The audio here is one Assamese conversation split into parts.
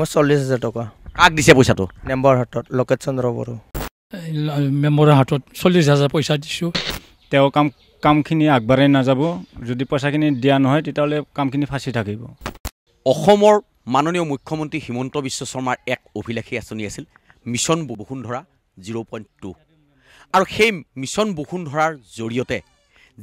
মই চল্লিছ হাজাৰ টকা কাক দিছে পইচাটো মেম্বাৰ হাতত লোকেট চন্দ্ৰ বড়ো মেম্বাৰৰ হাতত চল্লিছ হাজাৰ পইচা দিছোঁ তেওঁ কাম কামখিনি আগবাঢ়াই নাযাব যদি পইচাখিনি দিয়া নহয় তেতিয়াহ'লে কামখিনি ফাঁচি থাকিব অসমৰ মাননীয় মুখ্যমন্ত্ৰী হিমন্ত বিশ্ব শৰ্মাৰ এক অভিলাষী আঁচনি আছিল mission Basundhara zero' point two আৰু সেই মিছন বসুন্ধৰাৰ জৰিয়তে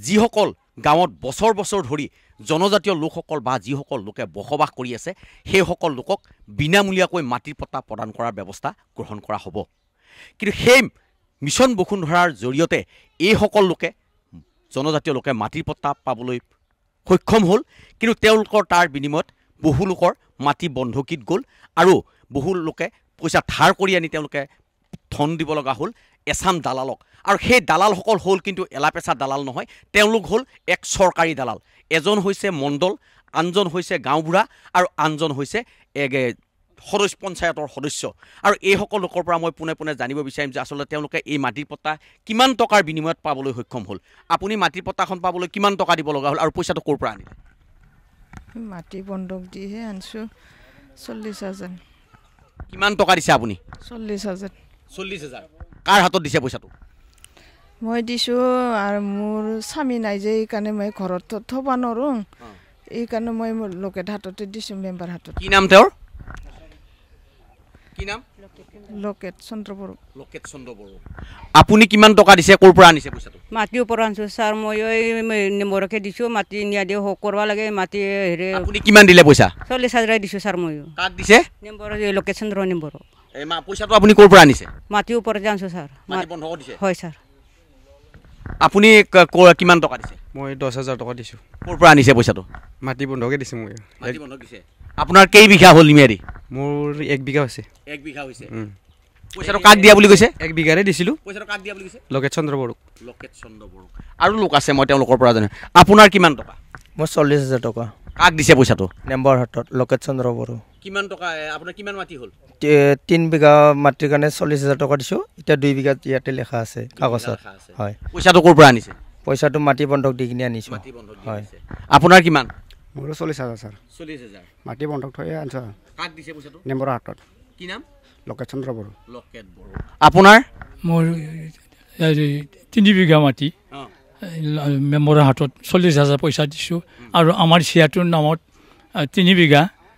যিসকল গাঁৱত বছৰ বছৰ ধৰি জনজাতীয় লোকসকল বা যিসকল লোকে বসবাস কৰি আছে সেইসকল লোকক বিনামূলীয়াকৈ মাটিৰ পট্টা প্ৰদান কৰাৰ ব্যৱস্থা গ্ৰহণ কৰা হ'ব কিন্তু সেই মিছন বসুন্ধৰাৰ জৰিয়তে এইসকল লোকে জনজাতীয় লোকে মাটিৰ পট্টা পাবলৈ সক্ষম হ'ল কিন্তু তেওঁলোকৰ তাৰ বিনিময়ত বহু লোকৰ মাটি বন্ধকীত গ'ল আৰু বহু লোকে পইচা ধাৰ কৰি আনি তেওঁলোকে ধন দিব লগা হ'ল এছাম দালালক আৰু সেই দালালসকল হ'ল কিন্তু এলাপেচা দালাল নহয় তেওঁলোক হ'ল এক চৰকাৰী দালাল এজন হৈছে মণ্ডল আনজন হৈছে গাঁওবুঢ়া আৰু আনজন হৈছে সদস্য পঞ্চায়তৰ সদস্য আৰু এইসকল লোকৰ পৰা মই পোনে পোনে জানিব বিচাৰিম যে আচলতে তেওঁলোকে এই মাটিৰ পট্টা কিমান টকাৰ বিনিময়ত পাবলৈ সক্ষম হ'ল আপুনি মাটিৰ পট্টাখন পাবলৈ কিমান টকা দিব লগা হ'ল আৰু পইচাটো ক'ৰ পৰা আনিলে মাটি বন্ধক দিহে আনিছোঁ চল্লিছ হাজাৰ কিমান টকা দিছে আপুনি চল্লিছ হাজাৰ চল্লিছ হাজাৰ কাৰ হাতত দিছে পইচাটো মই দিছো আৰু মোৰ স্বামী নাই যে এইকাৰণে মই ঘৰত থ'ব নোৱাৰোঁ এইকাৰণে মই মোৰ লোকেট হাততে দিছো মেম্বাৰ হাতত কি নাম তেওঁৰ কি নাম লোকেট চন্দ্ৰবৰু লোকেট চন্দ্ৰবৰু আপুনি কিমান টকা দিছে ক'ৰ পৰা আনিছে পইচাটো মাটিৰ পৰা আনিছো ছাৰ মই এই নিমৰকে দিছোঁ মাটি নিয়া দিওঁ হওক কৰিব লাগে মাটি হেৰি আপুনি কিমান দিলে পইচা চল্লিছ হাজাৰ দিছোঁ ছাৰ ময়ো কাক দিছে নিম্বৰ লোকেট চন্দ্ৰ নিম্বৰ এই মা পয়সাটো আপুনি কৰ পৰা আনিছে মাটিৰ ওপৰত জানছো ছাৰ মাটি বন্ধক দিছে হয় ছাৰ আপুনি কিমান টকা দিছে মই দহ হাজাৰ টকা দিছোঁ ক'ৰ পৰা আনিছে পইচাটো মাটি বন্ধকে দিছোঁ মই মাটি বন্ধক দিছে আপোনাৰ কেইবিঘা হ'ল নিম্যাদি মোৰ এক বিঘা হৈছে এক বিঘা হৈছে পইচাটো কাক দিয়া বুলি কৈছে এক বিঘাৰে দিছিলোঁ পইচাটো কাক দিয়া বুলি কৈছে লকেট চন্দ্ৰ বড়োক লকেট চন্দ্ৰ বড়োক আৰু লোক আছে মই তেওঁলোকৰ পৰা জানো আপোনাৰ কিমান টকা মোৰ চল্লিছ হাজাৰ টকা কাক দিছে পইচাটো নেম্বৰ হাতত লকেট চন্দ্ৰ বড়ো কিমান টকা আপোনাৰ কিমান মাটি হ'ল তিনি বিঘা মাটিৰ কাৰণে চল্লিছ হাজাৰ টকা দিছোঁ এতিয়া দুই বিঘাত ইয়াতে লেখা আছে কাগজত হয় পইচাটো ক'ৰ পৰা আনিছে পইচাটো মাটি বন্ধক দি কিনে আনিছোঁ হয় আপোনাৰ কিমান মোৰো চল্লিছ হাজাৰ ছাৰ চল্লিছ হাজাৰ মাটি বন্ধক থৈ আনিছোঁ নেম্বৰ হাতত কি নাম লকেট চন্দ্ৰ বড়ো লকেট বড়ো আপোনাৰ মোৰ তিনি বিঘা মাটি মেম্বৰৰ হাতত চল্লিছ হাজাৰ পইচা দিছোঁ আৰু আমাৰ চিয়াটোৰ নামত তিনি বিঘা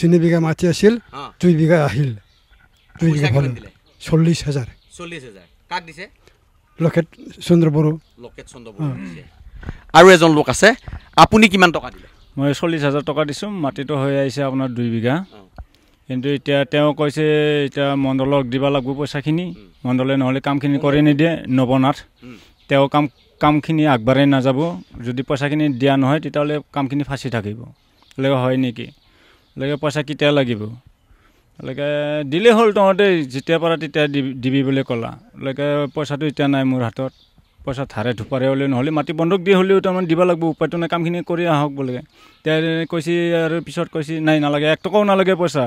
তিনি বিঘা মাটি আছিল দুই বিঘা আহিল দুই হাজাৰ আৰু এজন লোক আছে আপুনি কিমান টকা দিলে মই চল্লিছ হাজাৰ টকা দিছোঁ মাটিটো হৈ আহিছে আপোনাৰ দুই বিঘা কিন্তু এতিয়া তেওঁ কৈছে এতিয়া মণ্ডলক দিব লাগিব পইচাখিনি মণ্ডলে নহ'লে কামখিনি কৰি নিদিয়ে নৱনাথ তেওঁ কাম কামখিনি আগবাঢ়ি নাযাব যদি পইচাখিনি দিয়া নহয় তেতিয়াহ'লে কামখিনি ফাঁচি থাকিব হয় নেকি লাগে পইচা কেতিয়া লাগিব লাগে দিলে হ'ল তহঁতে যেতিয়া পাৰা তেতিয়া দিবি বুলি ক'লা লাগে পইচাটো এতিয়া নাই মোৰ হাতত পইচা ধাৰে ধুপাৰে হ'লেও নহ'লে মাটি বন্ধক দি হ'লেও তাৰমানে দিব লাগিব উপায়টো নাই কামখিনি কৰি আহক বোলে তেতিয়া কৈছে আৰু পিছত কৈছে নাই নালাগে এক টকাও নালাগে পইচা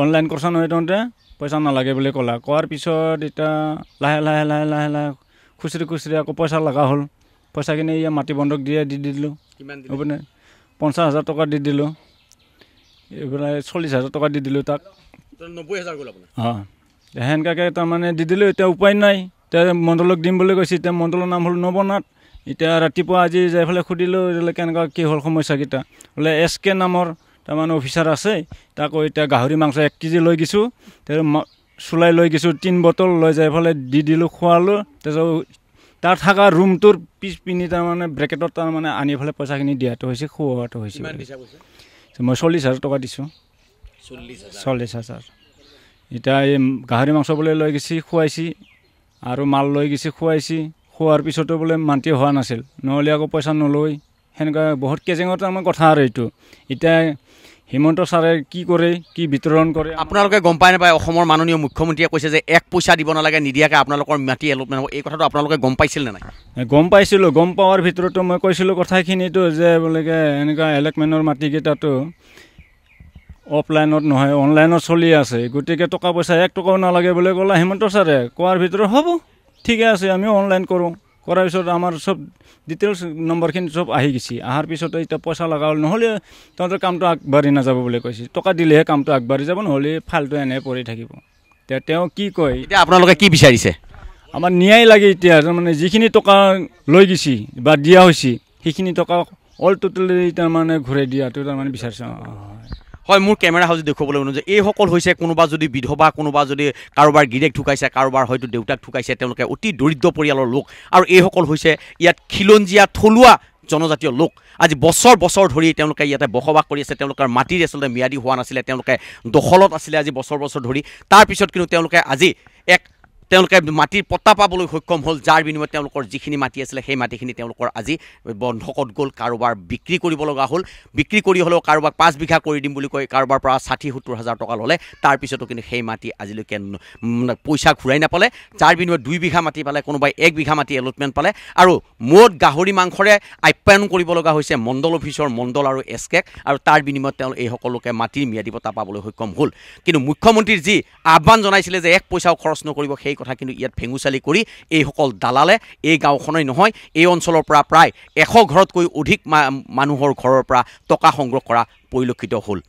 অনলাইন কৰচা নহয় তহঁতে পইচা নালাগে বুলি ক'লা কোৱাৰ পিছত এতিয়া লাহে লাহে লাহে লাহে লাহে খুচৰি খুচৰি আকৌ পইচা লগা হ'ল পইচাখিনি মাটি বন্ধক দিয়ে দি দিলোঁ হ'বনে পঞ্চাছ হাজাৰ টকা দি দিলোঁ এইবাৰ চল্লিছ হাজাৰ টকা দি দিলোঁ তাক নব্বৈ হাজাৰ গ'ল আপোনাৰ অঁ সেনেকুৱাকৈ তাৰমানে দি দিলোঁ এতিয়া উপায় নাই এতিয়া মণ্ডলক দিম বুলি কৈছে এতিয়া মণ্ডলৰ নাম হ'ল নৱনাথ এতিয়া ৰাতিপুৱা আজি যাই পেলাই সুধিলোঁ বোলে কেনেকুৱা কি হ'ল সমস্যাকেইটা বোলে এছ কে নামৰ তাৰমানে অফিচাৰ আছে তাকো এতিয়া গাহৰি মাংস এক কেজি লৈ গৈছোঁ চুলাই লৈ গৈছোঁ তিনি বটল লৈ যাই পেলাই দি দিলোঁ খোৱালোঁ তাৰপিছত তাৰ থকা ৰুমটোৰ পিছপিনি তাৰমানে ব্ৰেকেটত তাৰমানে আনি পেলাই পইচাখিনি দিয়াটো হৈছে খোৱাটো হৈছে মই চল্লিছ হাজাৰ টকা দিছোঁ চল্লিছ চল্লিছ হাজাৰ এতিয়া এই গাহৰি মাংস বোলে লৈ গৈছে খুৱাইছি আৰু মাল লৈ গৈছে খুৱাইছি খোৱাৰ পিছতো বোলে মান্তি হোৱা নাছিল নহ'লে আকৌ পইচা নলয় সেনেকুৱা বহুত কেজেঙৰ তাৰমানে কথা আৰু এইটো এতিয়া হিমন্ত ছাৰে কি কৰে কি বিতৰণ কৰে আপোনালোকে গম পাই নাপায় অসমৰ মাননীয় মুখ্যমন্ত্ৰীয়ে কৈছে যে এক পইচা দিব নালাগে নিদিয়াকৈ আপোনালোকৰ মাটি এলোপ নহ'ব এই কথাটো আপোনালোকে গম পাইছিল নে নাই গম পাইছিলোঁ গম পোৱাৰ ভিতৰতো মই কৈছিলোঁ কথাখিনিতো যে বোলে এনেকুৱা এলেকমেনৰ মাটিকেইটাতো অফলাইনত নহয় অনলাইনত চলি আছে গতিকে টকা পইচা এক টকাও নালাগে বুলি ক'লে হিমন্ত ছাৰে কোৱাৰ ভিতৰত হ'ব ঠিকে আছে আমিও অনলাইন কৰোঁ কৰাৰ পিছত আমাৰ চব ডিটেইলছ নম্বৰখিনি চব আহি গৈছে অহাৰ পিছতে এতিয়া পইচা লগা হ'ল নহ'লে তহঁতৰ কামটো আগবাঢ়ি নাযাব বুলি কৈছে টকা দিলেহে কামটো আগবাঢ়ি যাব নহ'লে ফাল্টু এনেহে পৰি থাকিব এতিয়া তেওঁ কি কয় এতিয়া আপোনালোকে কি বিচাৰিছে আমাৰ ন্যায় লাগে এতিয়া তাৰমানে যিখিনি টকা লৈ গৈছে বা দিয়া হৈছে সেইখিনি টকা অল টোটেলি তাৰমানে ঘূৰাই দিয়াটো তাৰমানে বিচাৰিছোঁ অঁ হয় মোৰ কেমেৰা হাউচ দেখুৱাবলৈ অনুযায়ী যে এইসকল হৈছে কোনোবা যদি বিধৱা কোনোবা যদি কাৰোবাৰ গিৰেক ঢুকাইছে কাৰোবাৰ হয়তো দেউতাক ঢুকাইছে তেওঁলোকে অতি দৰিদ্ৰ পৰিয়ালৰ লোক আৰু এইসকল হৈছে ইয়াত খিলঞ্জীয়া থলুৱা জনজাতীয় লোক আজি বছৰ বছৰ ধৰি তেওঁলোকে ইয়াতে বসবাস কৰি আছে তেওঁলোকৰ মাটিৰ আচলতে ম্যাদী হোৱা নাছিলে তেওঁলোকে দখলত আছিলে আজি বছৰ বছৰ ধৰি তাৰপিছত কিন্তু তেওঁলোকে আজি এক তেওঁলোকে মাটিৰ পট্টা পাবলৈ সক্ষম হ'ল যাৰ বিনিময়ত তেওঁলোকৰ যিখিনি মাটি আছিলে সেই মাটিখিনি তেওঁলোকৰ আজি বন্ধকত গ'ল কাৰোবাৰ বিক্ৰী কৰিব লগা হ'ল বিক্ৰী কৰি হ'লেও কাৰোবাক পাঁচ বিঘা কৰি দিম বুলি কৈ কাৰোবাৰ পৰা ষাঠি সত্তৰ হাজাৰ টকা ল'লে তাৰপিছতো কিন্তু সেই মাটি আজিলৈকে পইচা ঘূৰাই নাপালে যাৰ বিনিময়ত দুই বিঘা মাটি পালে কোনোবাই এক বিঘা মাটি এলটমেণ্ট পালে আৰু মূৰত গাহৰি মাংসৰে আপ্যায়ন কৰিব লগা হৈছে মণ্ডল অফিচৰ মণ্ডল আৰু এছ কেক আৰু তাৰ বিনিময়ত তেওঁ এই সকলোকে মাটিৰ ম্যাদী পতা পাবলৈ সক্ষম হ'ল কিন্তু মুখ্যমন্ত্ৰীৰ যি আহ্বান জনাইছিলে যে এক পইচাও খৰচ নকৰিব সেই কথা কিন্তু ইয়াত ভেঙুচালি কৰি এইসকল দালালে এই গাঁওখনেই নহয় এই অঞ্চলৰ পৰা প্ৰায় এশ ঘৰতকৈ অধিক মানুহৰ ঘৰৰ পৰা টকা সংগ্ৰহ কৰা পৰিলক্ষিত হ'ল